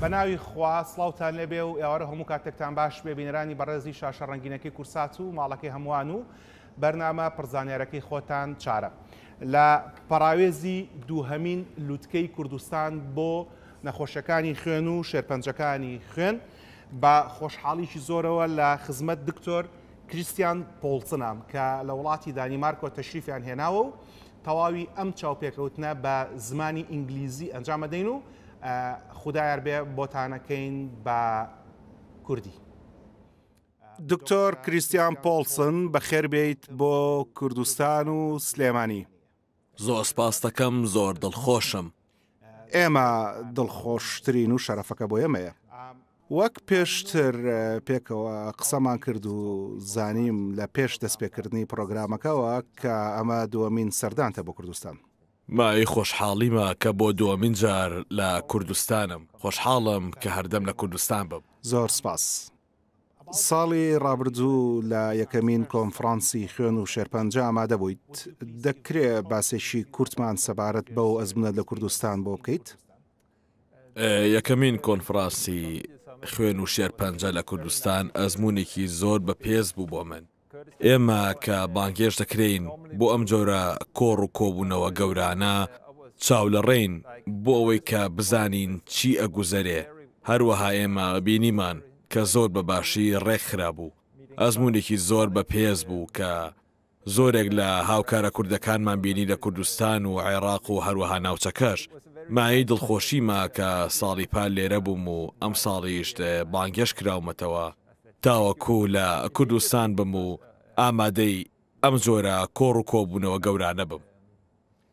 بە ناوی خواسلااوتان لەبێ و ئێوارە هەموو کاتێکتان باش بێ بینەرانی بەڕێزی شاشە ڕنگینەکەی کورسات و ماڵەکەی هەمووان و بەرنامە پرزانارەکەی خۆتان چارە لە پەراوێزی دووهەمین لووتکەی کوردستان بۆ نەخۆشەکانی خوێن و شێرپەنجەکانی خوێن بە خۆشحاڵیشی زۆرەوە لە خزمەت دکتۆر کریسیان پۆڵچنام کە لە وڵاتی دانیمارکۆ تەشریفیان هێناوە و تەواوی ئەم چاوپێکەوتنە بە زمانی ئینگلیزی ئەنجامەدەین و خدایار بێ بۆتانەکەین بە کوردی. دکتۆر کریسیان پۆلسن بەخێربیت بۆ کوردستان و سلێمانی. زۆر سپاس دەکەم زۆر دڵخۆشم. ئێمە دڵخۆشترین و شەرەفەکە بۆ ئێمەیە. وەک پێشتر پێکەوە قسەمان کرد و زانیم لە پێش دەستپێکردنی پرۆگرامەکەەوە کە ئەمە دووەمین سەردانتە بۆ کوردستان. مای خۆشحاڵیمە کە بۆ دووەمین جار لە کوردستانم خۆشحاڵم کە هەردەم لە کوردستان بم زۆر سپاس. ساڵی ڕابردوو لە یەکەمین کۆنفرانسی خوێن و شێرپەنج ئامادە بوویت دەکرێت باسێکی کورتمان سەبارەت بەو ئەزمنە لە کوردستان بۆ بکەیت یەکەمین کۆنفرانسی خوێن و شێرپەنجە لە کوردستان ئەزمونێکی زۆر بە پێز بوو بۆ من ئێمە کە بانگێش دەکرین بۆ ئەم جۆرە کۆڕ و کۆبوونەوە گەورانە چاو لە ڕێین بۆ ئەوەی کە بزانین چی ئەگوزەرێ هەروەها ئێمە بینیمان کە زۆر بە باشی ڕێکخرا بوو ئەزمونێکی زۆر بە پێز بوو کە زۆرێک لە هاوکارە کوردەکانمان بینی لە کوردستان و عێراق و هەروەها ناوچەکەش مای دڵخۆشیمە کە ساڵی پال لێرە بووم و ئەم ساڵیشت بانگێش کراومەتەوە تاوەکو لە کوردستان بم و ئامادەی ئەم جۆرە کۆڕ و کۆبوونەوە گەورانە بم.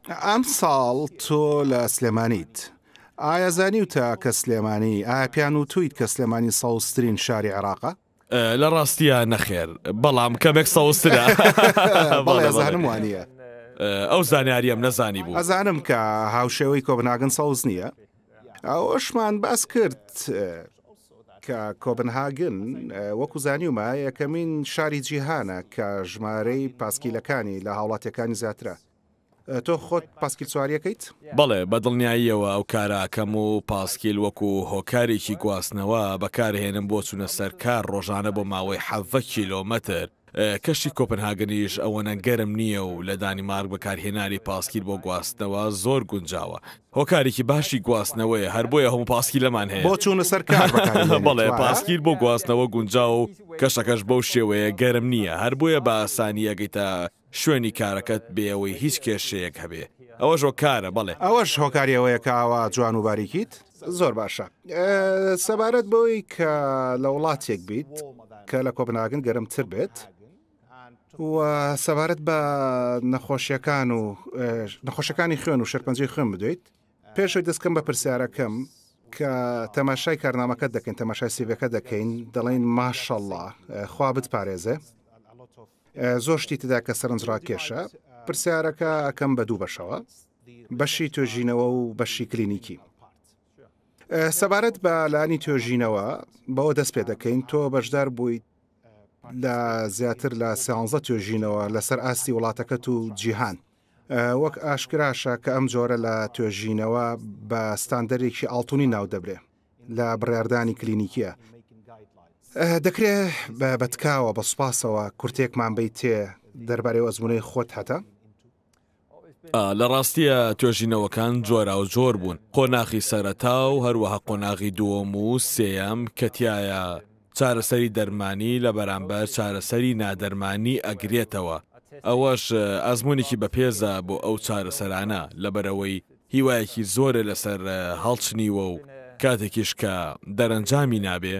ئەم ساڵ تۆ لە سلێمانیت. ئایازانی و تا کە سلێمانی ئایا پیان و تویت کە سلێمانی ساوسترین شاری عێراقا؟ لە ڕاستیە نەخێر بەڵام کەمێک ساوسترا بەڵێزانم وانە. ئەو زانیاریم نەزانی بوو ئەزانم کە هاوشێوەی کۆبناگەن ساوز نییە؟ ئەوەشمان باس کرد کە کۆبنهاگن وەکو زانیومە یەکەمین شاری جیهانە کە ژمارەی پاسکیلەکانی لە هاوڵاتیەکانی زیاترە. تۆ خۆت پاسکیل سواریەکەیت؟ بەڵێ بە دڵنیاییەوە ئەو کاراکەم و پاسکیل وەکو هۆکارێکی گواستنەوە بەکارهێنم بۆ چونە سەرکار ڕۆژانە بۆ ماوەی حەڤە کیلۆمەتر کەشی کۆپنهاگنیش ئەوەنە گەرم نییە و لە دانیمارک بەکارهێنانی پاسکیل بۆ گواستنەوە زۆر گونجاوە هۆکارێکی باشی گواستنەوەی هەر بۆیە هەموو پاسکی لەمان هەیە بۆ چوونە سەر بەڵێ پاسکیل بۆ گواستنەوە گونجا و کەشەکەش بەو شێوەیە گەرم نییە هەر بۆیە بە ئاسانی ئەگەیتە شوێنی کارەکەت بێەوەی هیچ کێشەیەک هەبێ ئەوە ژۆکارە بڵێ ئەوەش هۆکاریەوەیە کاوا جوان و باریکیت زۆر باشە سەبارەت بۆی کە لە وڵاتێک بیت کە لە کۆبناگن گەرمتر بێت و سەبارەت بە نەخۆشیەکان و نەخۆشەکانی خوێن و شەرپەنجی خوێن بدویت پێشوی دەستکەم بە پرسیارەکەم کە تەماشای کارنامەکە دەکەین تەماشای سیبەکە دەکەین دەڵین ماشەله خوا بتپارێزێ زۆر شتی تدا کە سەرنجڕاکێشە پرسیارەکە ئەەکەم بە دوو بەشەوە بەشی توۆژینەوە و بەشی کلینیکی سەبارەت بە لانی توۆژینەوە بەوە دەست پێ دەکەین تۆ بەشدار بوویت لە زیاتر لە سیانزە توێژینەوە لەسەر ئاستی وڵاتەکەت و جیهان. وەک ئاشکراشە کە ئەم جۆرە لە توێژینەوە بە ستاندەرێکی ئاڵتونی ناو دەبرێ لە بڕاردانی کلینیکیە. دەکرێت بە بەتکاوە بە سوپاسەوە کورتێکمان بیت تێ دەربارەی ئەزمونەی خۆت هەتە؟ لە ڕاستیە توێژینەوەکان جۆرا و جۆر بوون قۆناغی سەرەتا و هەروەها قۆناغی دووەم و سێەم کەتیایە چارەسەری دەرمانی لە بەرامبەر چارەسەری نادەرمانی ئەگرێتەوە ئەوەش ئازمونێکی بەپێزە بۆ ئەو چارەسەرانە لەبەرەوەی هیوایەکی زۆرە لەسەر هەڵچنیوە و کاتێکیشکە دەرەنجامی نابێ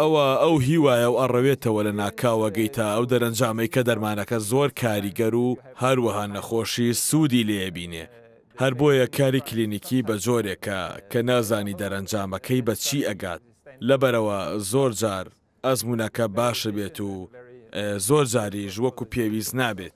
ئەوە ئەو هیوایە و ئەڕەوێتەوە لە ناکاوەگەی تا ئەو دەرەنجامەی کە دەرمانەکە زۆر کاریگەر و هەروەها نەخۆشی سوودی لێبینێ هەر بۆیە کاری کلینیکی بە جۆرێکە کە نازانی دەرەنجامەکەی بە چی ئەگات لەبەرەوە زۆر جار ئەزمونونەکە باشە بێت و زۆر جاریش وەکو پێویست نابێت.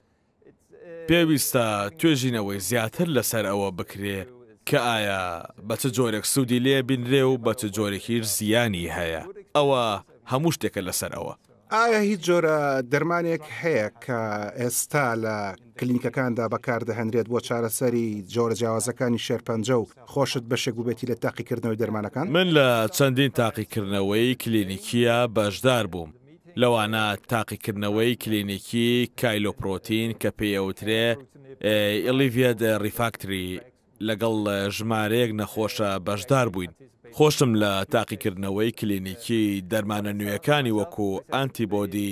پێویستە توێژینەوەی زیاتر لەسەر ئەوە بکرێ کە ئایا بە چ جۆرێک سوودی لێ بینرێ و بە چ جۆرێکی زیانی هەیە ئەوە هەموو شتێکە لەسەر ئەوە ئایا هیچ جۆرە دەرمانێک هەیە کە ئێستا لە کلینیکەکاندا بەکاردەهێنرێت بۆ چارەسەری جۆرە جیاوازەکانی شێرپەنجە و خۆشت بەشێک وبێتی لە تاقیکردنەوەی دەرمانەکان من لە چەندین تاقیکردنەوەی کلینیکیە بەشدار بووم لەوانە تاقیکردنەوەی کلینیکی کایلۆپۆتین کە پێیەوترێ ئلیڤە ڕیفاکتری لەگەڵ ژمارەیەک نەخۆشە بەشدار بووین خۆشم لە تاقیکردنەوەی کلینیکی دەرمانە نوێەکانی وەکو ئانتیبۆدی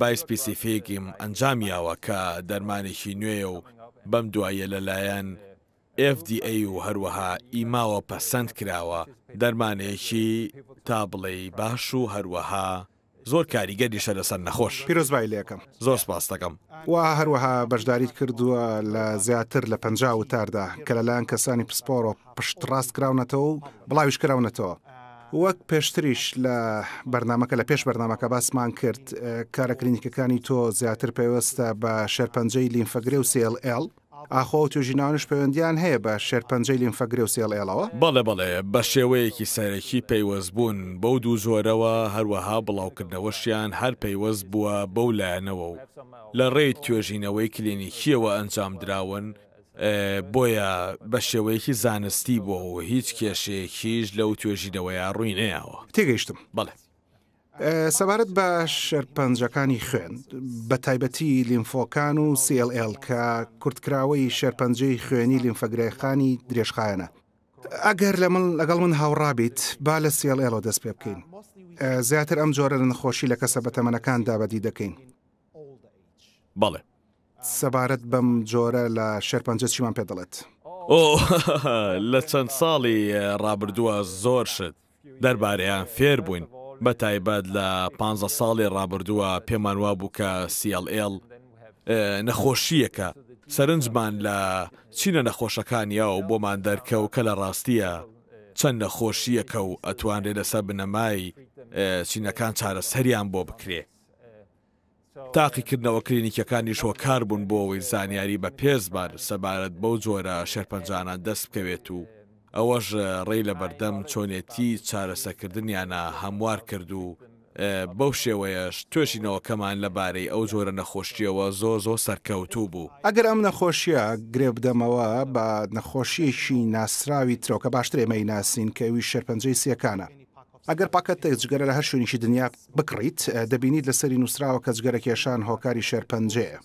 بایسپیسیفێکیم ئەنجامیاوە کە دەرمانێکی نوێ و بەم دوایە لەلایەن FDA و هەروەها ئیماوە پەسەند کراوە دەرمانێکی تا بڵێ باش و هەروەها زۆر کاریگەریشە لەسەر نەخۆش پیرۆزبای لەکەم زۆر سپاس دەکەم وا هەروەها بەشداریت کردووە لە زیاتر لە پ وتاردا کە لەلایەن کەسانی پسپۆرۆ پشت ڕاست کراونەتەوە و بڵاویش کراونەتەوە وەک پێشتریش لە بەرنمەکە لە پێش بەرنمەکە باسمان کرد کارە کلینیکەکانی تۆ زیاتر پێوەستە بە شەرپەنجەی لینفەگرێ و سLL ئاخۆ توژینانش پەیوەندیان هەیە بە شێرپەنجەی لیمفەگرێ و سێڵێڵەوە بەڵێ بڵێ بە شێوەیەکی سەرەکی پەیوەست بوون بەو دوو زۆرەوە هەروەها بڵاوکردنەوەشیان هەر پەیوەست بووە بەو لایەنەوە و لە ڕێی توێژینەوەی کلینیکیەوە ئەنجام درراون بۆیە بە شێوەیەکی زانستی بۆ و هیچ کێشەیەکیش لەو توێژینەوەی ڕووی نەیەوە تێگەیشتم بڵێ سەبارەت بە شەرپەنجەکانی خوێن بە تایبەتی لیمفۆکان و سLL کە کورتکراوەی شەرپەنجەی خوێنی لیمفەگرێخانی درێژخایەنە ئەگەر لە من لەگەڵ من هاوڕابیت با لە سLL دەست پێ بکەین زیاتر ئەم جۆرە نەخۆشی لە کەسە بەتەمەنەکان دابەدی دەکەین بەڵێ سەبارەت بەم جۆرە لە شەرپەنجە چیمان پێ دەڵێت ئۆ لە چەند ساڵی ڕابردووە زۆر شت دەربارەیان فێر بووین بە تایبەت لە 15 ساڵی ڕابردووە پێمان وا بوو کە سیLL نەخۆشیەکە سەرنجمان لە چینە نەخۆشەکانیا و بۆمان دەرکەوت کە لە ڕاستیە چەند نەخۆشیەکە و ئەتوانێت لەسەر بنەمای چینەکان چارە سەریان بۆ بکرێ. تاقیکردنەوە کلینیکەکانی شۆکار بوون بۆ ئەوی زانیاری بە پێزبار سەبارەت بەو جۆرە شەرپەنجانان دەست بکەوێت و ئەوەش ڕێی لە بەردەم چۆنێتی چارەسەکردنیانە هەموار کرد و بەو شێوەیەش توێشینەوەکەمان لەبارەی ئەو جۆرە نەخۆشیەوە زۆ زۆ سەرکەوتوو بوو. ئەگەر ئەم نەخۆشیە گرێ بدەمەوە بە نەخۆشیەکی ناسراوی ترۆکە باشترێمەی ناسین کەوی شەرپەنجەی سیەکانە. ئەگەر پاکەت تێجگەرە لە هەر شوێنیشی دنیا بکڕیت دەبینیت لەسەری نووسراوە کەسگەرە کێشان هۆکاری شەرپەنجەیە.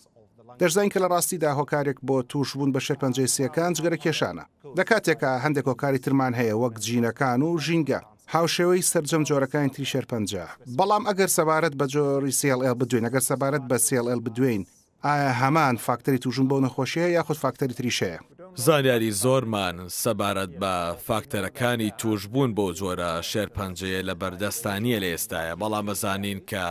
دەشزانین کە لە ڕاستیدا هۆکارێک بۆ توشبوون بە شەر پنجسیەکان جگەرە کێشانە دەکاتێکە هەندێک هۆکاری ترمان هەیە وەک جینەکان و ژینگە هاوشێوەی سرجەم جۆرەکانی تری شەر پنج بەڵام ئەگەر سەبارەت بە جۆری سیLL بدوین ئەگەر سەبارەت بە سیLL بدوین ئایا هەمان فاکتەری توژون بۆ نەخۆشیە یاخود فاکتەری تریشەیە زانیاری زۆرمان سەبارەت بە فاکتەرەکانی توشبوون بۆ جۆرە شێر پەنجەیە لە بەردەستانیە لە ئێستاە بەڵام مەزانین کە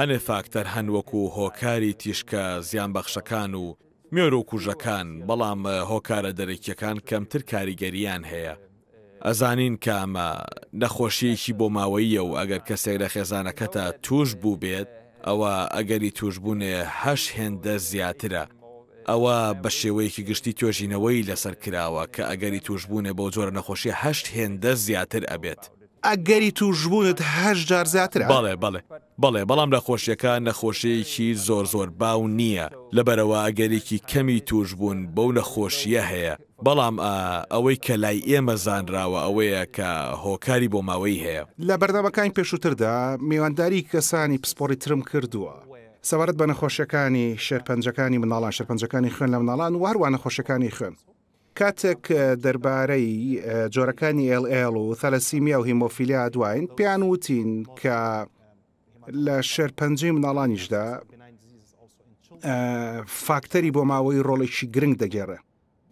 هەنێ فاکتەر هەنوەکو هۆکاری تیشکە زیانبەخشەکان و مێر و کوژەکان بەڵام هۆکارە دەرەکیەکان کەمتر کاریگەریان هەیە. ئەزانین کامە نەخۆشیەکی بۆ ماوەیە و ئەگەر کەسێک لە خێزانەکەتە توش بوو بێت ئەوە ئەگەری توشببوونێ هەش هێندە زیاترە. ئەوە بە شێوەیەکی گشتی توێژینەوەی لەسەر کراوە کە ئەگەری توشببوونێ بۆ جۆرە نەخۆشی هەشت هێندە زیاتر ئەبێت. ئەگەری توژبوونت هەش جار زیاتر بەڵێ بڵێ بەڵێ بەڵام نەخۆشیەکە نەخۆشیەیەکی زۆر زۆر باو نییە لەبەرەوە ئەگەرێکی کەمی توژبوون بەو نەخۆشیە هەیە بەڵام ئەوەی کە لای ئێمە زانراوە ئەوەیە کە هۆکاری بۆ ماوەی هەیە لە بەردەمەکانی پێشووتردا میوانداری کەسانی پسپۆری ترم کردووە. سەوارەت بە نەخۆشیەکانی شێرپەنجەکانی مناڵان شەرپەنجەکانی خوێن لە مناڵان واروان نەخۆشەکانی خوێن کاتێک دەربارەی جۆرەکانی LL و تەلەسیمیا و هیمۆفیلیا دوین پێیان وتین کە لە شەرپەنجی مناڵانیشدا فاکتەری بۆ ماوەی ڕۆڵێکی گرنگ دەگەێڕە.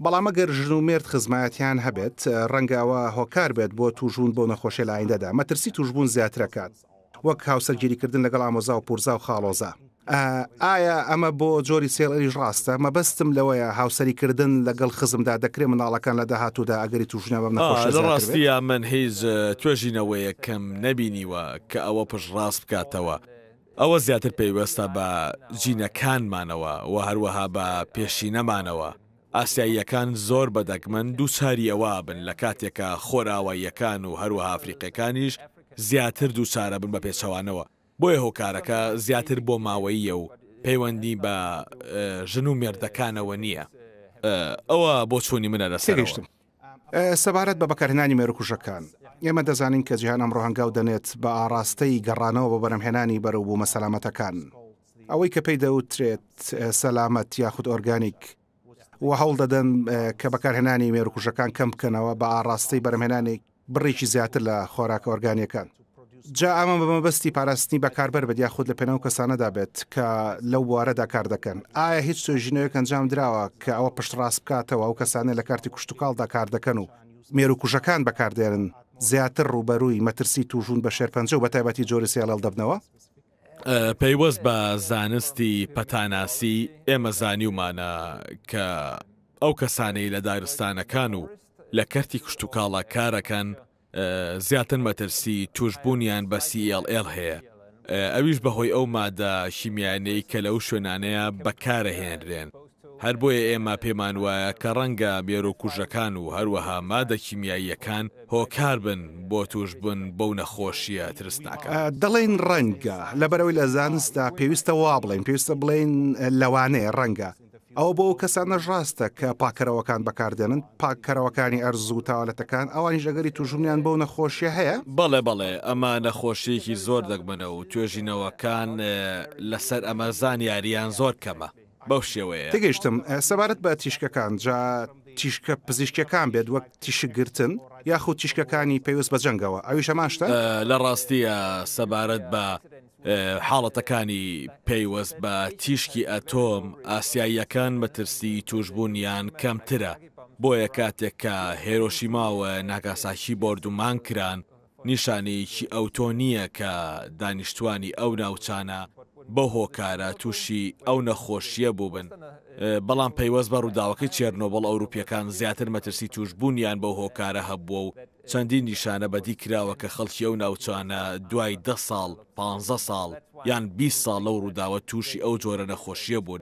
بەڵام ئەگەر ژن و مێرد خزمەتیان هەبێت ڕەنگەوە هۆکار بێت بۆ توژون بۆ نەخۆشی لایندەدا مەترسی توشبوون زیاترەکات وەک هاوسەرگیریکردن لەگەڵ ئامۆزا و پورزا و خاڵۆزە. ئایا ئەمە بۆ جۆری سێڵەریش ڕاستە مە بەستم لەوەیە هاوسەریکردن لەگەڵ خزمدا دەکرێت مناڵەکان لە داهاتوودا ئەگەری توژنەوە ڕاستیە من هیچ توێژینەوەی کەم نەبینیوە کە ئەوە پشت ڕاست بکاتەوە. ئەوە زیاتر پێیوەستە بە جینەکانمانەوە و هەروەها بە پێشینەمانەوە. ئاسیاییەکان زۆر بەدەکمن دووچاری ئەوە بن لە کاتێکە خۆراواییەکان و هەروە ئافریقەکانیش زیاتر دووسارە بن بە پێچەوانەوە. بۆیە هۆکارەکە زیاتر بۆ ماوەیە و پەیوەندی بە ژن و مێردەکانەوە نییە ئەوە بۆ چۆنی منە لە سەرشتم سەبارەت بە بەکارهێنانی مێرکوشەکان ئێمە دەزانین کە جیهانم ڕۆهنگاو دەنێت بە ئاراستەی گەڕانەوە بە بەرەمهێنانی بەرەو بوو مەسەلامەتەکان ئەوەی کە پێی دەوترێت سەلامەت یاخود ئۆرگانیک و هەڵ دەدەن کە بەکارهێنانی مێرکوشەکان کەم بکەنەوە بە ئاراستەی بەرەمهێنانی بڕێکی زیاتر لە خۆراکە ئۆرگانیەکان جا ئامە بەمەبستی پاراستنی بەکاربەر بەدیا خودود لە پێناو کەسانەدا بێت کە لەو وارەدا کار دەکەن ئایا هیچ توێژینەوەک ئەنجام درراوە کە ئەوە پشتڕاست بکاتەوە ئەو کەسانە لە کارتی کوشتتوکڵدا کار دەکەن و مێر و کوژەکان بەکاردێنن زیاتر ڕوبەرووی مەترسی توژون بە شێرپەنج و بە تایبەتی جۆرسیالڵ دەبنەوە پەیوەست بە زانستی پەتاناسی ئێمە زانیومانە کە ئەو کەسانەی لە دارستانەکان و لە کەرتی کوشتتوکاڵە کارەکەن زیاتر مەترسی توشببوونیان بە CLL هەیە ئەویش بەهۆی ئەو مادە شیمیانەی کە لەو شوێنانەیە بەکارەهێنرێن هەر بۆیە ئێمە پێمان وایە کە ڕەنگە بێرۆکوژەکان و هەروەها مادە کیمیاییەکان هۆکار بن بۆ توش بن بەو نەخۆشیە ترسناکە دەڵێن ڕەنگە لەبەرەوەی لە زانستا پێویستە وا بڵێن پێویستە بڵێن لەوانەیە ڕەنگە. ئەو بۆ ئەو کەسانە ڕاستە کە پاکەرەوەکان بەکاردێنن پاکەرەوەکانی ئەرزوو تاالەتەکان ئەوانی ژەگەری توژمنیان بەو نەخۆشی هەیە بەڵێ بەڵێ ئەمە نەخۆشیەکی زۆر دەگمنە و توێژینەوەکان لەسەر ئەمەزان یاریان زۆر کەمە بەو شێوەیە تگەیشتم سەبارەت بە تیشکەکان جا تیشکە پزیشکەکان بێت وەک تیشگرتن یاخود تیشکەکانی پێویست بە جەنگەوە ئەوی شەماشتە لە ڕاستیە سەبارەت بە حاڵەتەکانی پەیوەست بە تیشکی ئەتۆم ئاسیاییەکان مەترسی توشببوونیان کەمترە بۆیە کاتێک کە هێرۆشیماوە ناگاساکی بردومان کران نیشانێکی ئەوتۆ نییە کە دانیشتوانی ئەو ناوچانە بە هۆکارە تووشی ئەو نەخۆشیە بوو بن بەڵام پەیوەست بە ڕووداوەکە چێرنۆبڵ ئەوروپیەکان زیاتر مەترسی توشببوونیان بەو هۆکارە هەبووە و چەندین نیشانە بەدی کراوە کە خەڵکی ئەو ناوچانە دوای ده ساڵ 15 ساڵ یان 20 ساڵ لەو ڕووداوە تووشی ئەو جۆرە نەخۆشیە بوون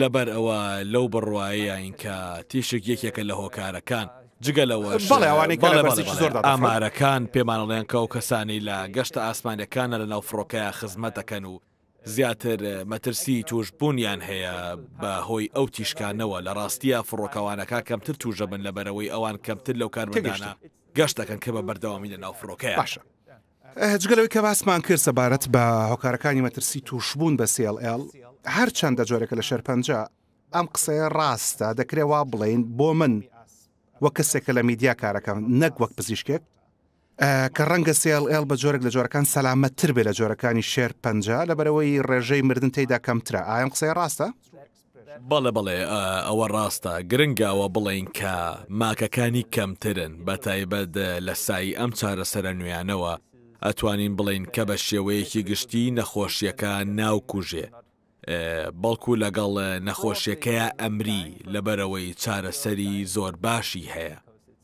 لەبەر ئەوە لەو بڕواایە ئینکە تیشێک یەکێکە لە هۆکارەکان جگەلەوە زۆر ئامارەکان پێمانەڵێن کە و کەسانی لە گەشتە ئاسمانەکانە لە ناو فڕۆکەیە خزمەتەکەن و زیاتر مەترسی توش بوونیان هەیە بە هۆی ئەو تیشکانەوە لە ڕاستیە فڕۆکەوانەکە کەمتر توژە بن لەبەرەوەی ئەوان کەمتر لەو کارگەشتە. گەشتەکەن کە بە بەردەوامی لە ناوفڕۆکەیە باشە هەجگەلەوەی کە باسمان کرد سەبارەت بە هۆکارەکانی مەترسی تووشبوون بە CLL هەر چنددە جۆرێکە لە شەرپەنج ئەم قسەیە ڕاستە دەکرێ وا بڵین بۆ من وە کەسێکە لە میدیا کارەکەم نەک وەک پزیشکێک کە ڕەنگە CLL بە جۆرێک لە جۆرەکان سەلامەتتر بێ لە جۆرەکانی شێر پنج لە بەرەوەی ڕێژەی مردن تێدا کەمترە ئایم قسەی ڕاستە؟ بەڵێ بڵێ ئەوە ڕاستە گرنگاوە بڵێن کە ماکەکانی کەمترن بە تایبەت لە سایی ئەم چارەسەرە نوێیانەوە ئەتوانین بڵین کە بە شێوەیەکی گشتی نەخۆشیەکە ناوکوژێ بەڵکو لەگەڵ نەخۆشیەکەیە ئەمری لەبەرەوەی چارەسەری زۆر باشی هەیە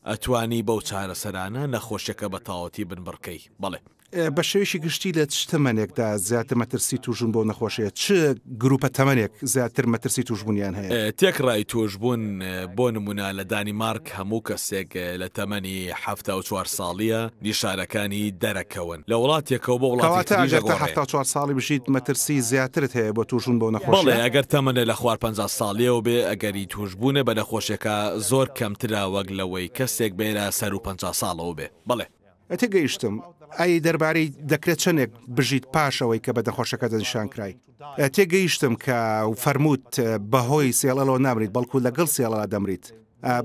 ئەتوانی بەو چارەسەرانە نەخۆشیەکە بە تاوەتی بنبڕکەی بڵێ بە شێویشی گشتی لە چ تەمەنێکدا زیاتر مەترسی توژون بۆ نەخۆشەیە چ گروپە تەمەنێک زیاتر مەترسی توشببوونیان هەیە تێکڕای توۆژبوون بۆ نمونە لە دانیمارک هەموو کەسێک لە تەمەنی ه و چوار ساڵیە نیشارەکانی دەرەکەون لە وڵاتێکەوە بۆ وڵاتە چوار ساڵی بشیت مەترسی زیاترت هەیە بە توژون بۆ نەخۆشڵێ ئەگەر تەمەنە لە خوار 50 ساڵیە و بێ ئەگەری توشببوونە بە نەخۆشەکە زۆر کەمترا وەک لەوەی کەسێک بێرە سەر و 50 ساڵەوە بێ بڵێ ئەتە گەیشتم ئای دەربارەی دەکرێت چندێک بژیت پاشەوەی کە بە دەخۆشەکە دەنیشان کرای. تێگەیشتم کە فەرمووت بەهۆی سێڵەوە نامریت بەڵکو لەگەڵ سێڵە دەمریت.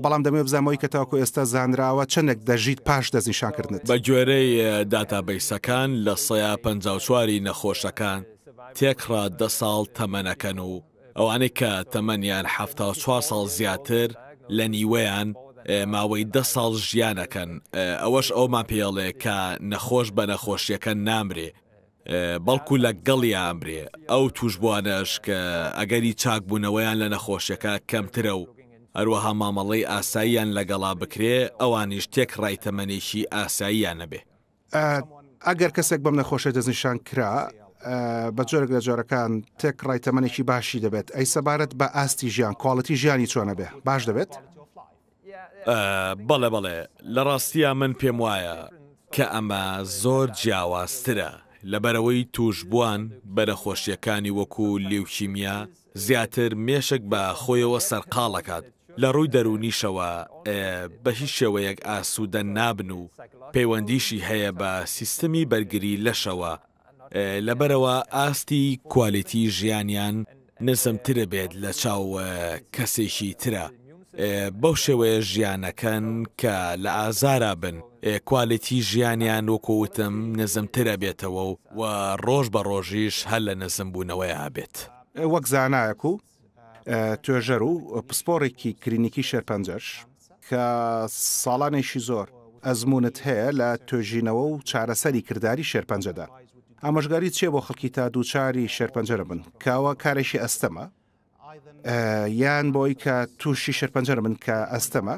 بەڵام دەمێ بزانەوەی کە تاکو ئێستا زانراوە چندێک دەژیت پاش دەزیشانکردنت. بە گوێرەی داتابیسەکان لە سەیا پنجاوچواری نەخۆشەکان تێکڕا دە ساڵ تەمەنەکەن و ئەوانەی کە تەمەنیان ه چوار ساڵ زیاتر لە نیوەیان ماوەی ده ساڵ ژیانەکەن ئەوەش ئەومان پێڵێ کە نەخۆش بە نەخۆشیەکە نامرێ بەڵکو لە گەڵی ئامرێ ئەو توشبوانەش کە ئەگەری چاکبوونەوەیان لە نەخۆشیەکە کەمترە و هەروەها مامەڵی ئاساییان لەگەڵا بکرێ ئەوانیش تێک ڕایتەمەێکی ئاساییان نەبێ ئەگەر کەسێک بەم نەخۆشە دەزنیشان کرا بە جۆرەك لە جۆرەکان تێک ڕایتەمەێکی باشی دەبێت ئەی سەبارەت بە ئاستی ژیان کواڵەتی ژیانی چۆنە بێ باش دەبێت؟ بەڵێ بەڵێ لە ڕاستیە من پێم وایە کە ئەمە زۆر جیاوازترە لەبەرەوەی توشببووان بەرەخۆشیەکانی وەکو لێوکیمیا زیاتر مێشک بە خۆیەوە سەرقاڵەکات لە ڕووی دەرونیشەوە بە هیچ شێوەیەک ئاسوودە نابن و پەیوەندیشی هەیە بە سیستمی بەرگری لەشەوە لەبەرەوە ئاستی کوالیتی ژیانیان نزمترە بێت لە چاو کەسێکی ترە. بەو شێوەیە ژیانەکەن کە لە ئازارا بن کوالیتی ژیانیان وەکووتم نزمترە بێتەوە و و ڕۆژ بە ڕۆژیش هەر لە نزم بوونەوەی ئابێت وەک زانایەک و توێژەر و پسپۆڕێکی کرینیکی شێرپەنجەش کە ساڵانێکی زۆر ئەزمونت هەیە لە توێژینەوە و چارەسەری کردداری شێرپەنجەدا ئامەژگاری چێ بۆ خەڵکی تا دووچاری شێرپەنجەرە بن کاوە کارێکی ئەستەمە یان بۆی کە تووشی شەرپەنجەر من کە ئەستەمە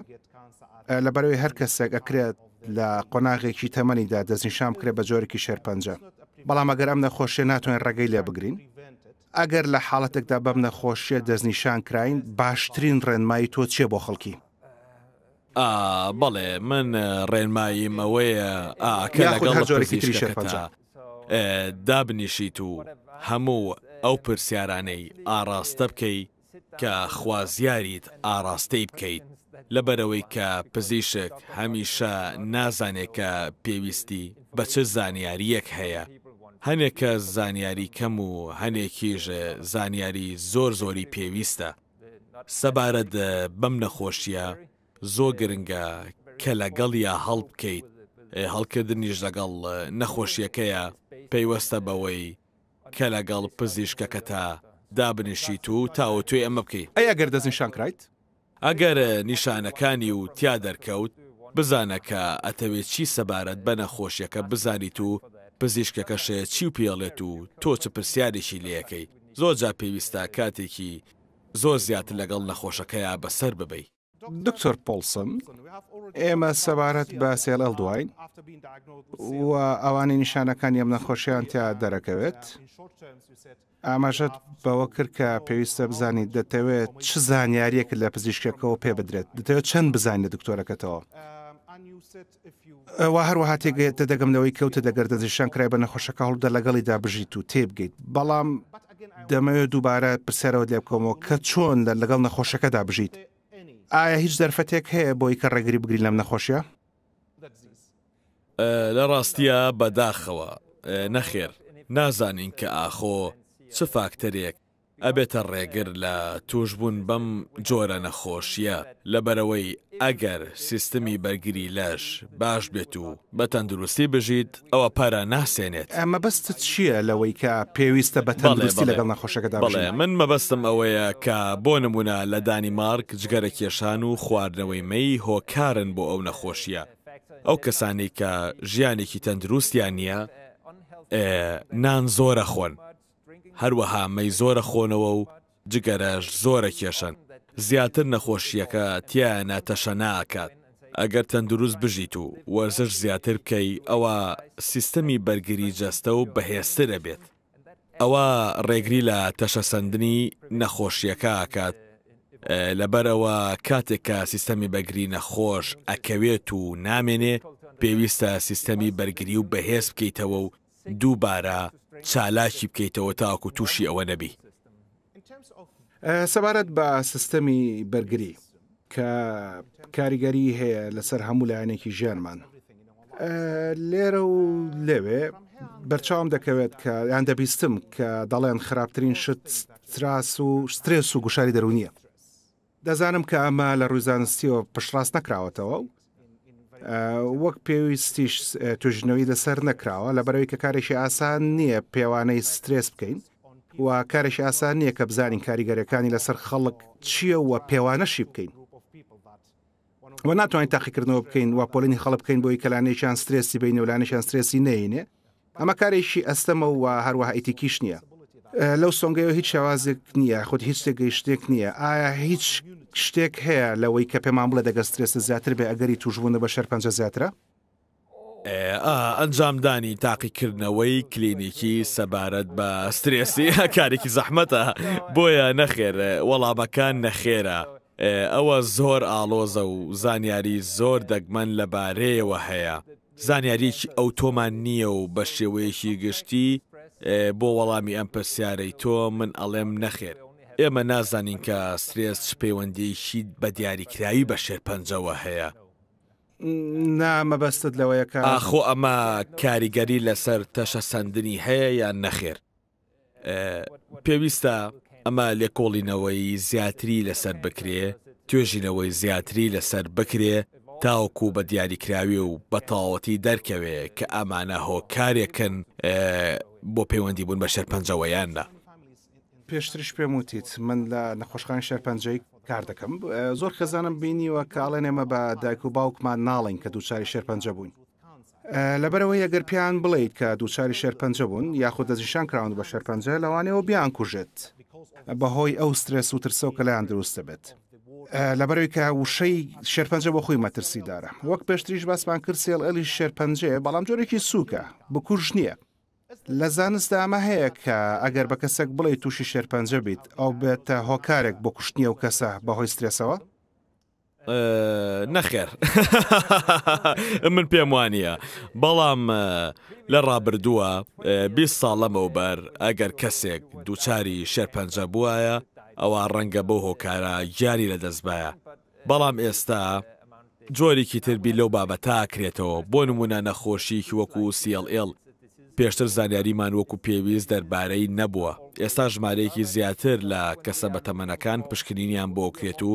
لەبەرەوەی هەر کەسێک ئەکرێت لە قۆناغێکی تەمەنیدا دەستنی شام کرێ بە جۆرەی شێرپەنجە بەڵام ئەگەر ئەم نەخۆشیە ناتوانین ڕێگەی لێ بگرین ئەگەر لە حاڵەتێکدا بەم نەخۆشیە دەستنیشان کراین باشترین ڕێنمایی تۆ چێ بۆ خەڵکی بەڵێ من ڕێنماییم ئەوەیە ئاکە لەگەڵ جۆرەی تری شێرپەنجە دابنیشیت و هەموو ئەو پرسیارانەی ئاراستە بکەی کە خوازیاریت ئاراستەی بکەیت لەبەرەوەی کە پزیشک هەمیشە نازانێت کە پێویستی بە چه زانیاریەک هەیە هەنێک کە زانیاری کەم و هەنێکیژ زانیاری زۆر زۆری پێویستە سەبارەت بەم نەخۆشیە زۆر گرنگە کە لەگەڵیا هەڵ بکەیت هەڵکردنیش لەگەڵ نەخۆشیەکەیە پێیوەستە بەوەی کە لەگەڵ پزیشکەکە تا دابنیشیت و تاوە توێ ئەمە بکەی ئەیا گەردەزین شانکرایت؟ ئەگەر نیشانەکانی و تیا دەرکەوت بزانەکە ئەتەوێت چی سەبارەت بە نەخۆشیەکە بزانیت و پزیشکەکە شەیە چی و پێڵێت و تۆ چ پرسیارێکی لەکەی زۆر جا پێویستە کاتێکی زۆر زیاتر لەگەڵ نەخۆشەکەیە بەسەر ببەی دکتۆر پۆلسم ئێمە سەبارەت بە سێل ئەل دوین و ئەوانی نیشانەکانی ئەم نەخۆشییان تیا دەرەکەوێت ئاماژەت بەوە کرد کە پێویستە بزانیت دەتەوێت چ زانیاریەک لە پزیشکەکەەوە پێ بدرێت دەتەوێت چەند بزانیت دکتۆرەکەتەوە. وا هەروەها تێگەێتە دەگەم لەوەی کەوتە دەگەردەزیشان کرای بە نەخۆشەکە هەڵدا لەگەڵیدا بژیت و تێبگەیت بەڵام دەمەوێت دووبارە پرسیارەوە لێبکەمەوە کە چۆن لەگەڵ نەخۆشەکەدا بژیت. ئایا هیچ دەرفەتێک هەیە بۆی کە ڕێگری بگرین لەم نەخۆشیە؟ لە ڕاستیە بەداخەوە نەخێر نازانین کە ئاخۆ چ فاکتەرێک ئەبێتە ڕێگر لە توشببوون بەم جۆرە نەخۆشیە لەبەرەوەی ئەگەر سیستمی بەرگری لەش باش بێت و بە تەندروستی بژیت ئەوە پارە ناسێنێت ئەمە بەستت چییە لەوەی کە پێویستە بە تەندروستی لەگەڵ نەخۆشەکەدا بڵێ من مەبەستم ئەوەیە کە بۆ نمونە لە دانیمارک جگەرە کێشان و خواردنەوەی مەی هۆکارن بۆ ئەو نەخۆشیە ئەو کەسانی کە ژیانێکی تەندروستیان نییە نان زۆرە خۆن. هەروەها مەی زۆرە خۆنەوە و جگەرەش زۆرە کێشن زیاتر نەخۆشیەکە تیانە تەشە ناکات ئەگەر تەندروست بژیت و وەرزش زیاتر بکەی ئەوە سیستەمی بەرگری جەستە و بەهێسترە بێت ئەوە ڕێگری لە تەشەسەندنی نەخۆشیەکە ئاکات لەبەرەوە کاتێکە سیستەمی بەگری نەخۆش ئەکەوێت و نامێنێ پێویستە سیستەمی بەرگری و بەهێز بکەیتەوە و دووبارە چالاکی بکەیتەوە تاکو تووشی ئەوە نەبی سەبارەت بە سیستەمی بەرگری کە کاریگەری هەیە لەسەر هەموو لایەنێکی ژیانمان لێرە و لەوێ بەرچاوم دەکەوێت کە یان دەبیستم کە دەڵێن خراپترین شت تراس و سترس و گوشاری دەرونیە دەزانم کە ئەمە لە ڕوویزانستیەوە پشڕاست نەکراوەتەوە و وەک پێویستیش توژنەوەی لەسەر نەکراوە لە بەرەوەی کە کارێکی ئاسان نییە پێوانەی سترس بکەین و کارێکی ئاسان نییە کە بزانین کاریگەریەکانی لەسەر خەڵک چییە وە پێوانەشی بکەین و ناتوانین تاقیکردنەوە بکەین و پۆلینی خەڵ بکەین بۆی کەلانێکیان سترسی بینەوەلانێکیان سترسی نینێ ئەمە کارێکی ئەستەمە و هەروەها ئیتیکیش نییە لەو سۆنگەوە هیچ شێوازێک نییە خودت هیچ تێگەی شتێک نییە ئایا هیچ شتێک هەیە لەوەی کە پێمان بڵە دەگەسترێسە زیاتر بێ ئەگەری توژبوون بە شەر پنج زیاترە؟ ئەنجامدانی تاقیکردنەوەی کلینیکی سەبارەت بە سترێسی کارێکی زەحمەتە بۆیە نەخێرە وەڵامەکان نەخێرە ئەوە زۆر ئالۆزە و زانیاری زۆر دەگمەن لەبارەیەوە هەیە زانیاریکی ئەوتۆمان نییە و بە شێوەیەکی گشتی بۆ وەڵامی ئەم پرسیارەی تۆ من ئەڵێم نەخێر ئێمە نازانین کە سرێست پەیوەندیشی بە دیاریکراوی بە شێرپەنجەوە هەیە نامەبەستت لەوەیەکە ئاخۆ ئەمە کاریگەری لەسەر تەشە سندنی هەیە یان نەخێر پێویستە ئەمە لێکۆڵینەوەی زیاتری لەسەر بکرێ توێژینەوەی زیاتری لەسەر بکرێ تاوکو بە دیاریکراوی و بەتاوەتی دەرکەوێ کە ئەمانە هۆکارێکن بۆ پەیوەندی بوون بە شەرپەنجەوەیاندا. پێشترش پێم وتیت من لە نەخۆشخان شەرپەنجەی کار دەکەم زۆر خەزانم بینیوە کاڵێن ئێمە بە دایک و باوکمان ناڵین کە دووچاری شەرپەنجە بووین. لەبەرەوەی ئەگەر پیان بڵیت کە دووچاری شەرپەنجە بوون یاخود دەزیشان کراون بە شەرپەنجە لەوانەوە بیان کوژێت بەهۆی ئەو سترس و ترسەوە کە لایان دروستە بێت. لەبەرەوەی کە وشەی شێرپەنجە بۆ خۆی مەترسیدارە وەک پێشتریش باسمان کرد سێڵ ئەلی شێرپەنجێ بەڵام جۆرێکی سووکە بکوژ نییە لە زانستدا ئەمە هەیە کە ئەگەر بە کەسێک بڵێ تووشی شێرپەنجە بیت ئەو بێتە هۆکارێک بۆ کوشتنیە و کەسە بەهۆی سرێسەوە نەخێر من پێم وانە بەڵام لە ڕابردووە 20 ساڵ لەمەوبەر ئەگەر کەسێک دووچاری شێرپەنجە بووایە ئەوە ڕەنگە بۆ هۆکارە جاری لە دەستبایە بەڵام ئێستا جۆرێکی تربی لەو بابەتا کرێتەوە بۆ نمونە نەخۆشیکی وەکو سیLL پێشتر زانیاریمان وەکو پێویست دەربارەی نەبووە ئێستا ژمارەیەکی زیاتر لە کەسە بەتەمەنەکان پشکنینیان بۆ کرێت و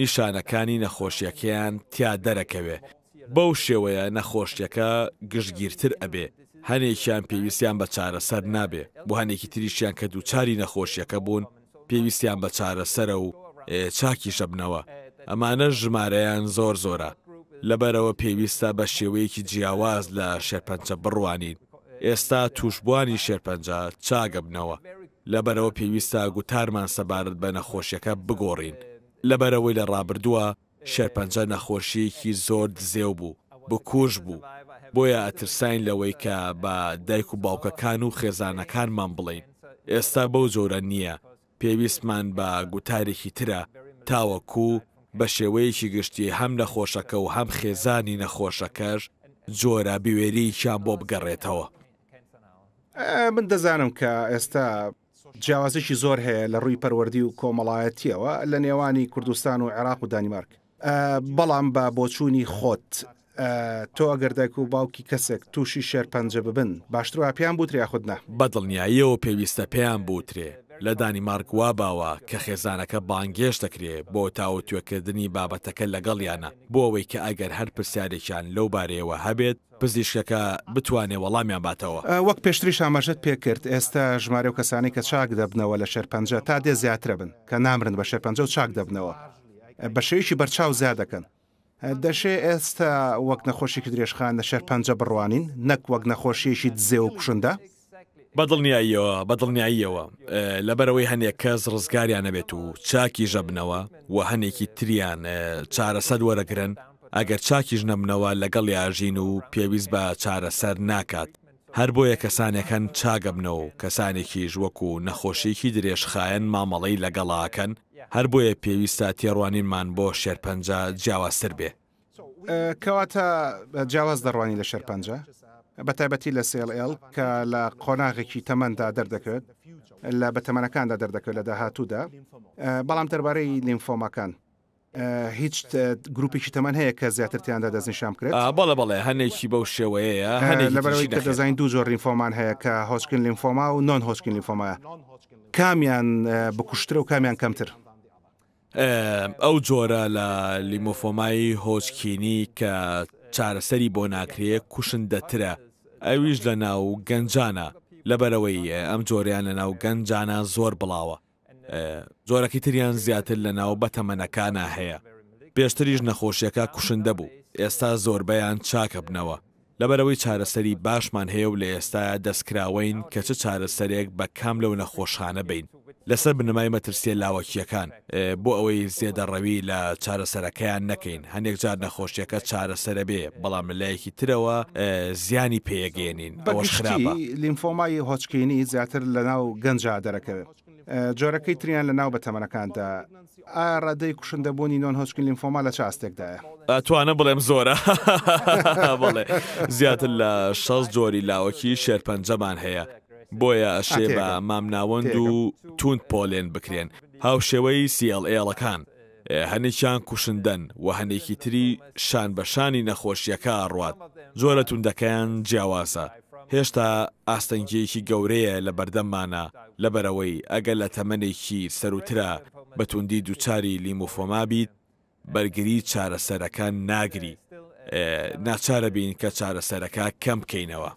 نیشانەکانی نەخۆشیەکەیان تیا دەرەکەوێ بەو شێوەیە نەخۆشیەکە گشتگیرتر ئەبێ هەنێکیان پێویستیان بە چارەسەر نابێ بۆ هەنێکی تریشیان کە دووچاری نەخۆشیەکە بوون پێویستیان بە چارەسەرە و چاکی شەبنەوە ئەمانە ژمارەیان زۆر زۆرە لەبەرەوە پێویستە بە شێوەیەکی جیاواز لە شێرپەنجە بڕوانین ئێستا توشببووانی شێرپەنجە چاگەبنەوە لەبەرەوە پێویستە گوتارمان سەبارەت بە نەخۆشیەکە بگۆڕین لەبەرەوەی لە ڕابردووە شێرپەنجە نەخۆشیەکی زۆر دزێو بوو بکوژ بوو بۆیە ئەترساین لەوەی کە بە دایک و باوکەکان و خێزانەکانمان بڵین ئێستا بەو جۆرە نییە پێویستمان بە گوتارێکی ترە تاوەکو بە شێوەیەکی گشتی هەم نەخۆشەکە و هەم خێزانی نەخۆشەکەش جۆرە بوێرییان بۆ بگەڕێتەوە. من دەزانم کە ئێستا جیاوازیشی زۆر هەیە لە ڕووی پەروەردی و کۆمەڵایەتیەوە لە نێوانی کوردستان و عێراق و دانیمارک. بەڵام بە بۆچووی خۆت تۆ ئەگەردەك و باوکی کەسێک تووشی شێر پەنجە ببن باشتر پێیان بوتری یاخودنا بەدڵنیاییەوە پێویستە پێیان بوترێ لە دانیمارک وا باوە کە خێزانەکە بانگێش دەکرێت بۆ تاوتوێکردنی بابەتەکە لەگەڵیانە بۆ ئەوەی کە ئەگەر هەر پرسیارێکیان لەو بارەیەوە هەبێت پزیشکەکە بتوانێ وەڵامیان باتەوە وەک پێشتریش ئاماژەت پێکرد ئێستا ژمارە و کەسانی کە چاک دەبنەوە لە شەرپەنج تا دێ زیاترە بن کە نامرن بە شەرپەنج و چاک دەبنەوە بەشەیشی بەرچاو زیاد دەکەن دەشێ ئێستا وەک نەخۆشی درێژخان لە شەرپەنجە بڕوانین نەک وەک نەخۆشیێکی دزێ و کوشندە بەدڵنیاییەوە بەدڵنیاییەوە لەبەرەوەی هەنێک کەس ڕزگاریانە بێت و چاکی ژەبنەوە و هەنێکی تریان چارەسەد وەرەگرن ئەگەر چاکیش نەبنەوە لەگەڵ یاژین و پێویست بە چارەسەر ناکات هەر بۆیە کەسانێکەن چاگەبنەوە و کەسانێکی ژوەکو و نەخۆشیێکی درێژخایەن مامەڵەی لەگەڵاکەن هەر بۆیە پێویستە تێڕوانینمان بۆ شێرپەنج جیاوازتر بێ کەواتە جیاواز دەڕوانی لە شەرپەنجە بەتایبەتی لە سLL کە لە قۆناغێکی تەمەندا دەردەکرێت لە بەتەمەنەکاندا دەردەکەوێت لە داهاتوودا بەڵام دەربارەی لیمفۆمەکان هیچ گروپێکی تەمەەن هەیە کە زیاترتیاندا دەزنیشام کرێت بەڵە بەڵێ هەنێکی بەو شێوەیە لەبەرەوەی کە دەزین دوو زۆر لیمفۆمان هەیە کە هۆشکن لیمفۆما و نۆن هۆشکن لیمفۆمایە کامیان بکوشترە و کامیان کەمتر. ئەو جۆرە لە لیمۆفۆمایی هۆچکینی کە چارەسەری بۆ ناکرێ کوشندەترە ئەویش لە ناو گەنجانە لەبەرەوەی ئەم جۆریان لە ناو گەنجانە زۆر بڵاوە زۆرەکی تریان زیاتر لە ناو بەتەمەنەکانە هەیە پێشتریش نەخۆشیەکە کوشندە بوو ئێستا زۆربەیان چاکە بنەوە لەبەرەوەی چارەسەری باشمان هەیە و لە ئێستا دەستکراوین کە چ چارەسەرێک بە کام لەو نەخۆشانە بین لەسەر بنمای مەترسیە لاوەکیەکان بۆ ئەوەی زێدەڕەوی لە چارەسەرەکەیان نەکەین هەندێک جار نەخۆشیەکە چارەسەرە بێ بەڵام لایەکی ترەوە زیانی پێگەێنین بەەوەش خراپە لیمفۆمای هۆچکینی زیاتر لە ناو گەنجادەرەکەوێت. جۆرەکەی تریان لە ناو بەتەمەنەکاندا ئاڕادەی کوشندەبوونی نۆن هۆچکن لیمفۆما لە چاستێکدایە توانە بڵێم زۆرە بڵێ زیاتر لە شەز جۆری لاوەکی شێرپەنجەمان هەیە بۆیە ئەشێ بە مامناوەند و تونند پۆلێن بکرێن هاوشێوەی سیLئڵەکان هەنێکیان کوشندەن و هەنێکی تری شان بەشانی نەخۆشیەکە ئاڕات زۆرە توندەکەیان جیاوازە هێشتا ئاستەنگیەکی گەورەیە لە بەردەممانە لەبەرەوەی ئەگەر لە تەمەنێکی سەروترا بەتوندی دووچاری لیموفۆما بیت بەرگری چارەسەرەکان ناگری ناچارە بین کە چارەسەرەکە کەم بکەینەوە.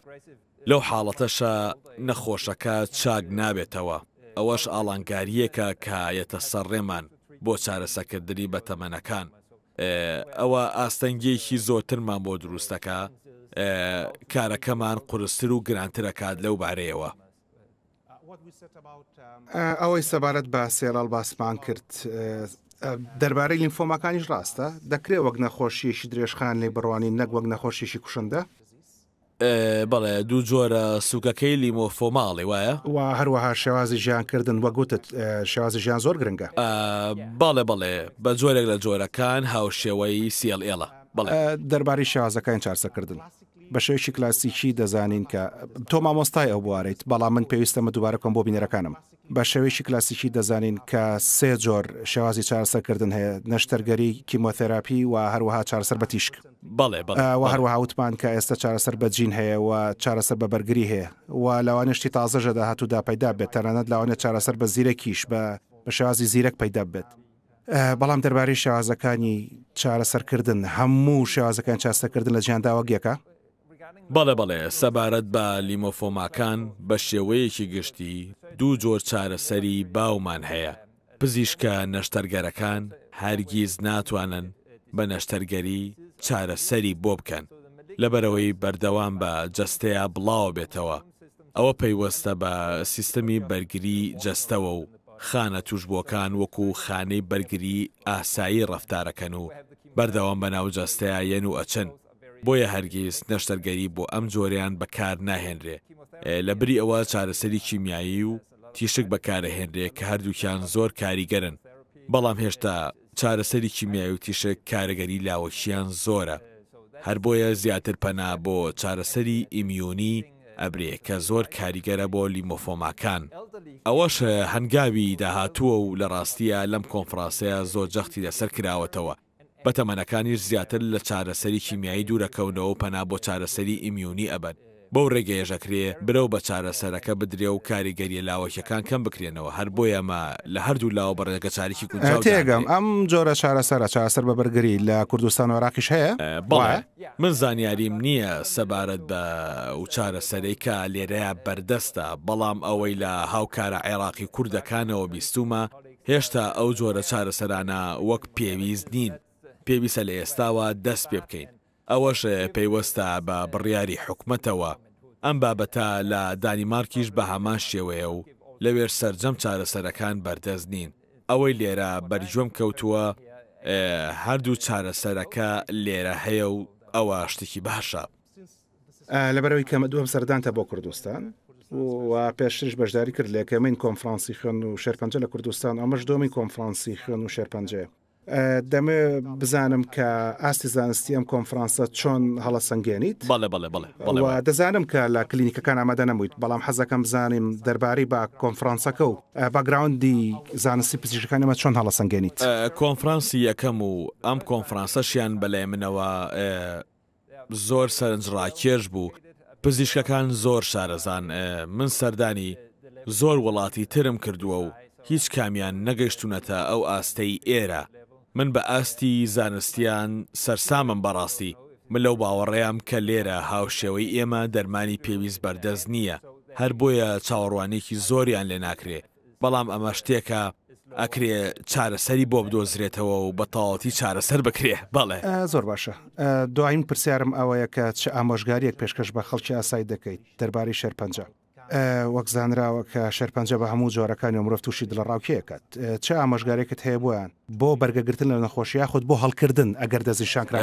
لەو حاڵەتەشە نەخۆشەکە چاک نابێتەوە ئەوەش ئاڵانگاریەکە کایەتە سەرڕێمان بۆ چارەسەکردنی بەتەمەنەکان ئەوە ئاستەنگێکی زۆترمان بۆ دروستەکە کارەکەمان قرستر و گرانترەکات لەو بارەیەوە ئەوەی سەبارەت بە سێڵال باسمان کرد دەربارەی لیمفۆمەکانیش ڕاستە دەکرێت وەک نەخۆشیشی درێژخان لێ بڕوانی نەک وەک نەخۆشیشی کوشندە بەڵێ دوو جۆرە سوکەکەی لیمۆفۆماڵی وایە وا هەروەها شێوازی ژیانکردن وەگوتت شێوازی ژیان زۆر گرنگە باڵێ بڵێ بە جۆرێک لە جۆرەکان هاوشێوەی سیل ئێڵە بڵێ دەرباری شێوازەکان چارسەکردن. بە شێوشی کلاسیکی دەزانین کە تۆ مامۆستای ئەو بوارێت بەڵام من پێویستەمە دووبارەکەم بۆ بینەرەکانم بە شێوەیەشی کلاسیکی دەزانین کە سێ جۆر شێوازی چارسەکردن هەیە نەشتەرگەری کیمۆتەراپی و هەروەها چارسەر بە تیشک بەڵێ هەروەها وتمان کە ئێستا چارەسەر بە جین هەیە و چارەسەر بە بەرگری هەیە و لەوانشتی تازەژە داهاتوودا پەیدا بێت تەنانەت لەوانە چارەسەر بە زیرەکیش بە بە شێوازی زیرەک پەیدا بێت بەڵام دەربارەی شێوازەکانی چارەسەرکردن هەموو شێوازەکان چاسەکردن لە جیانداوە گێکە بەڵێ بەڵێ سەبارەت بە لیمۆفۆماکان بە شێوەیەکی گشتی دوو جۆر چارەسەری باومان هەیە پزیشکە نەشتەرگەرەکان هەرگیز ناتوانن بە نەشتەرگەری چارەسەری بۆ بکەن لەبەرەوەی بەردەوام بە جستەیە بڵاو بێتەوە ئەوە پەیوەستە بە سیستەمی بەرگری جستەوە و خانە توشببووەکان وەکو خانەی بەرگری ئاسایی ڕفتارەکەن و بەردەوام بە ناوجەستەیە یەن و ئەچن بۆیە هەرگیز نەشتەرگەری بۆ ئەم جۆریان بەکار ناهێنرێ لەبری ئەوە چارەسەری کیمیایی و تیشک بەکارەهێنرێ کە هەردووکیان زۆر کاریگەرن بەڵام هێشتا چارەسەری کیمیایی و تیشک کارگەری لاوەشیان زۆرە هەر بۆیە زیاتر پەنا بۆ چارەسەری ئیمیونی ئەبرێ کە زۆر کاریگەرە بۆ لیمۆفۆماکان ئەوەش هەنگاوی داهاتووە و لە ڕاستیە لەم کۆنفرانسەیە زۆر جەختی لەسەر کراوەتەوە بە تەمەنەکانیش زیاتر لە چارەسەری کیمیایی دوورەکەونەوە پەنا بۆ چارەسەری ئیمیونی ئەبەن بەو ڕێگەیەژەکرێ برەو بە چارەسەرەکە بدرێ و کاریگەریە لاوەکیەکان کەم بکرێنەوە هەر بۆ ئەمە لە هەردوو لاوە بەڕێگە چارێکی کو تێگەم ئەم جۆرە چارەسەرە چاسەر بە بەرگری لە کوردستان و عراقیش هەیە بڵێ من زانیاریم نییە سەبارەت بە و چارەسەرێکە لێرەیە بەردەستە بەڵام ئەوەی لە هاوکارە عێراقی کوردەکانەوە بیستومە هێشتا ئەو جۆرە چارەسەرانە وەک پێویست نین پێویستە لە ئێستاوە دەست پێ بکەین ئەوەش پەیوەستە بە بڕیاری حکومەتەوە ئەم بابەتە لە دانیمارکیش بە هەمان شێوەیە و لەوێر سرجەم چارەسەرەکان بەردەست نین ئەوەی لێرە بەرجۆم کەوتووە هەردوو چارەسەرەکە لێرە هەیە و ئەوە شتێکی باشە لەبەرەوەی کەمە دووەم سەردانتە بۆ کوردستان و پێشش بەشداری کرد لەکەمین کۆنفرانسی خوێن و شەرپەنجە لە کوردستان ئەمەش دۆمی کۆنفرانسی خوێن و شەرپەنجەیە دەمێ بزانم کە ئاستی زانستی ئەم کۆنفرانسە چۆن هەڵە سنگێنیت دەزانم کە لە کلینیکەکان ئامادە نەمویت بەڵام حەزەکەم بزانیم دەرباری با کۆنفرانسەکە و باگراوندی زانستی پزیشەکان ئەمە چۆن هەڵە سنگێنیت کۆنفرانسی یەکەم و ئەم کۆنفرانسەشیان بەلێ منەوە زۆر سەرنجڕاکێش بوو پزیشکەکان زۆر شارەزان من سەردانی زۆر وڵاتی ترم کردووە و هیچ کامیان نەگەشتونەتە ئەو ئاستەی ئێرە. من بە ئاستی زانستیان سەرسامم بەڕاستی من لەو باوەڕێام کە لێرە هاوشێوەی ئێمە دەرمانی پێویست بەردەست نییە هەر بۆیە چاوەڕوانێکی زۆریان لێ ناکرێ بەڵام ئەمە شتێکە ئەکرێ چارەسەری بۆ بدۆزرێتەوە و بە تاڵەتی چارەسەر بکرێ بەڵێ زۆر باشە دوایین پرسیارم ئەوەیە کە چه ئامۆژگاریەک پێشکەش بە خەڵکی ئاسایی دەکەیت دەرباری شەرپەنجە وەک زانراوە کە شەرپەنجە بە هەموو جۆرەکانی مرۆڤ تووشی دڵە ڕاوکێکات چه ئاماژگارێکت هەیە بوویان بۆ بەرگەگرتن لە نەخۆشییا خودت بۆ هەڵکردن ئەگەر دەزیشان کرا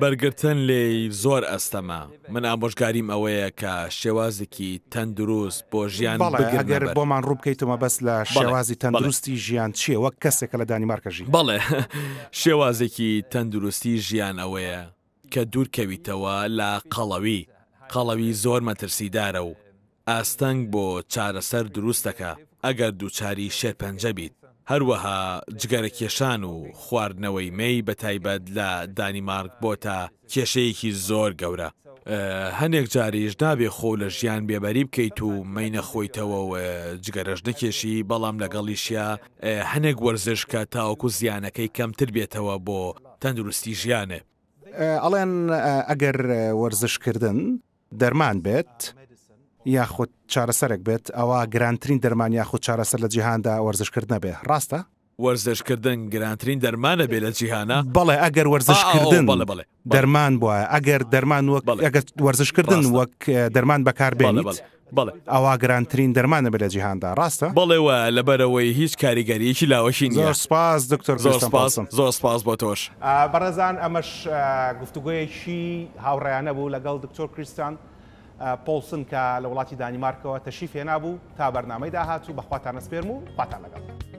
بەرگتن لێ زۆر ئەستەما من ئامۆژگاریم ئەوەیە کە شێوازێکی تەندروست بۆ ژیان ئەگەر بۆمان ڕووبکەیتەوە بەس لە شێوازی تەندروستی ژیان چیە وەک کەسێکە لە دانیمارکەژی بەڵێ شێوازێکی تەندروستی ژیان ئەوەیە کە دوورکەویتەوە لە قەڵەوی قەڵەوی زۆر مەترسیدارە و ئاستەنگ بۆ چارەسەر دروستەکە ئەگەر دووچاری شێرپەنجە بیت هەروەها جگەرەکێشان و خواردنەوەی مەی بە تایبەت لە دانیمارک بۆ تا کێشەیەکی زۆر گەورە هەندێک جاریش نابێ خۆ لە ژیان بێبەری بکەیت و مەی نەخۆیتەوە جگەرەش نەکێشی بەڵام لەگەڵیشیا هەنێک وەرزش کە تاوەکو زیانەکەی کەمتر بێتەوە بۆ تەندروستی ژیانێ ئەڵێن ئەگەر وەرزشکردن دەرمان بێت یاخود چارەسەرێک بێت ئەوە گرانترین دەرمان یاخود چارەسەر لە جیهاندا وەرزشکردن بێ ڕاستە؟ وەرزشکردن گرانترین دەرمانە بێ لە جیهانە بەڵێ ئەگەر وەرزشکردن دەرمان بواە ئەگەر دەرمان وەک وەرزشکردن وەک دەرمان بەکار بێنیت. بڵێ ئەوا گرانترین دەرمانە بە لە جیهاندا ڕاستە بڵێوە لەبەرەوەی هیچ کاریگەریەکی لاوەشین زۆر سپاس دکتۆر زۆر سپاسم زۆر سپاس بۆ تۆش بەڕێزان ئەمەش گفتوگویەکی هاوڕیانە بوو لەگەڵ دکتۆر کریستان پۆلسن کە لە وڵاتی دانیمارکەوە تەشیف هێنابوو تا بەرنمەی داهات و بەخواتان نسپێرم و خواتان لەگەڵ.